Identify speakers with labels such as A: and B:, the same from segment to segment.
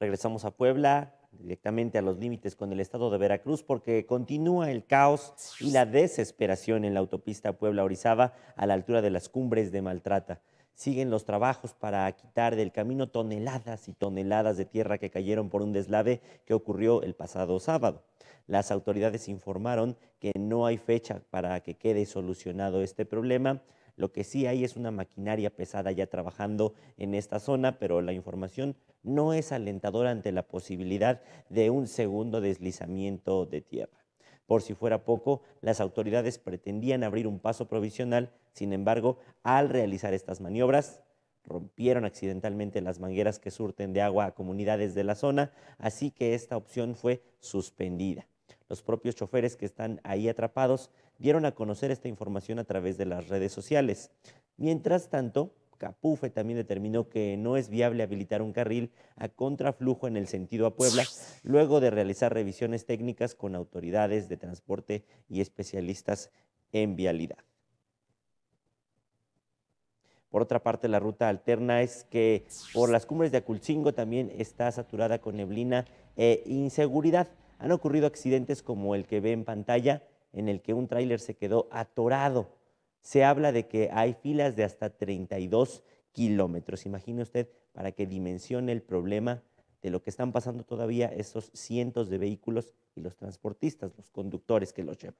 A: Regresamos a Puebla, directamente a los límites con el estado de Veracruz, porque continúa el caos y la desesperación en la autopista Puebla-Orizaba a la altura de las cumbres de Maltrata. Siguen los trabajos para quitar del camino toneladas y toneladas de tierra que cayeron por un deslave que ocurrió el pasado sábado. Las autoridades informaron que no hay fecha para que quede solucionado este problema, lo que sí hay es una maquinaria pesada ya trabajando en esta zona, pero la información no es alentadora ante la posibilidad de un segundo deslizamiento de tierra. Por si fuera poco, las autoridades pretendían abrir un paso provisional, sin embargo, al realizar estas maniobras, rompieron accidentalmente las mangueras que surten de agua a comunidades de la zona, así que esta opción fue suspendida. Los propios choferes que están ahí atrapados dieron a conocer esta información a través de las redes sociales. Mientras tanto, Capufe también determinó que no es viable habilitar un carril a contraflujo en el sentido a Puebla, luego de realizar revisiones técnicas con autoridades de transporte y especialistas en vialidad. Por otra parte, la ruta alterna es que por las cumbres de Aculcingo también está saturada con neblina e inseguridad han ocurrido accidentes como el que ve en pantalla, en el que un tráiler se quedó atorado. Se habla de que hay filas de hasta 32 kilómetros. Imagine usted para que dimensione el problema de lo que están pasando todavía esos cientos de vehículos y los transportistas, los conductores que los llevan.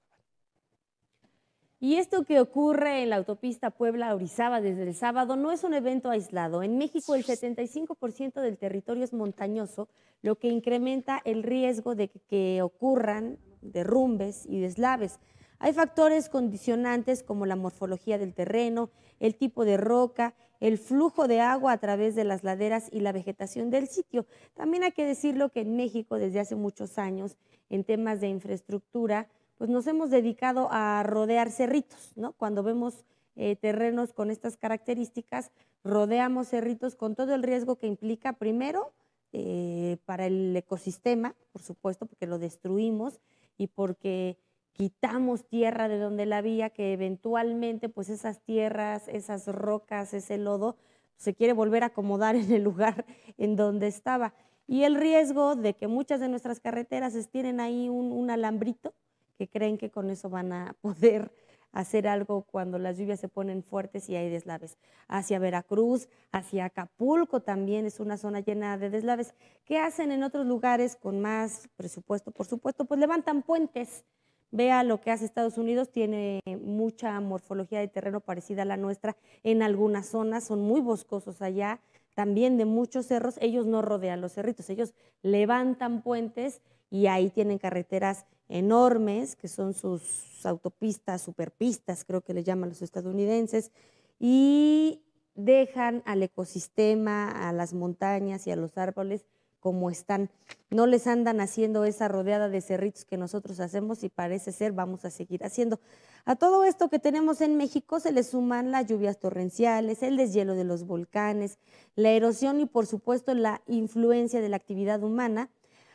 B: Y esto que ocurre en la autopista Puebla-Orizaba desde el sábado no es un evento aislado. En México el 75% del territorio es montañoso, lo que incrementa el riesgo de que ocurran derrumbes y deslaves. Hay factores condicionantes como la morfología del terreno, el tipo de roca, el flujo de agua a través de las laderas y la vegetación del sitio. También hay que decirlo que en México desde hace muchos años en temas de infraestructura, pues nos hemos dedicado a rodear cerritos, ¿no? Cuando vemos eh, terrenos con estas características, rodeamos cerritos con todo el riesgo que implica, primero, eh, para el ecosistema, por supuesto, porque lo destruimos y porque quitamos tierra de donde la había, que eventualmente pues esas tierras, esas rocas, ese lodo, se quiere volver a acomodar en el lugar en donde estaba. Y el riesgo de que muchas de nuestras carreteras tienen ahí un alambrito, que creen que con eso van a poder hacer algo cuando las lluvias se ponen fuertes y hay deslaves. Hacia Veracruz, hacia Acapulco también es una zona llena de deslaves. ¿Qué hacen en otros lugares con más presupuesto? Por supuesto, pues levantan puentes. Vea lo que hace Estados Unidos, tiene mucha morfología de terreno parecida a la nuestra en algunas zonas, son muy boscosos allá, también de muchos cerros, ellos no rodean los cerritos, ellos levantan puentes y ahí tienen carreteras enormes, que son sus autopistas, superpistas, creo que le llaman los estadounidenses, y dejan al ecosistema, a las montañas y a los árboles como están. No les andan haciendo esa rodeada de cerritos que nosotros hacemos y parece ser vamos a seguir haciendo. A todo esto que tenemos en México se le suman las lluvias torrenciales, el deshielo de los volcanes, la erosión y por supuesto la influencia de la actividad humana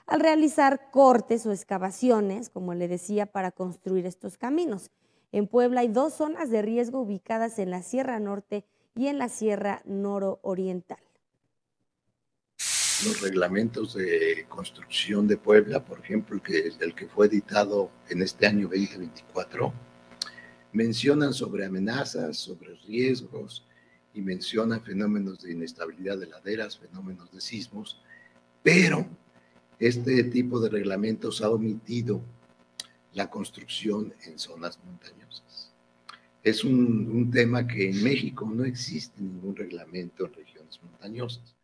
B: al realizar cortes o excavaciones, como le decía, para construir estos caminos. En Puebla hay dos zonas de riesgo ubicadas en la Sierra Norte y en la Sierra Nororiental
C: los reglamentos de construcción de Puebla, por ejemplo, que el que fue editado en este año 2024, mencionan sobre amenazas, sobre riesgos y mencionan fenómenos de inestabilidad de laderas, fenómenos de sismos, pero este tipo de reglamentos ha omitido la construcción en zonas montañosas. Es un tema que en México no existe ningún reglamento en regiones montañosas.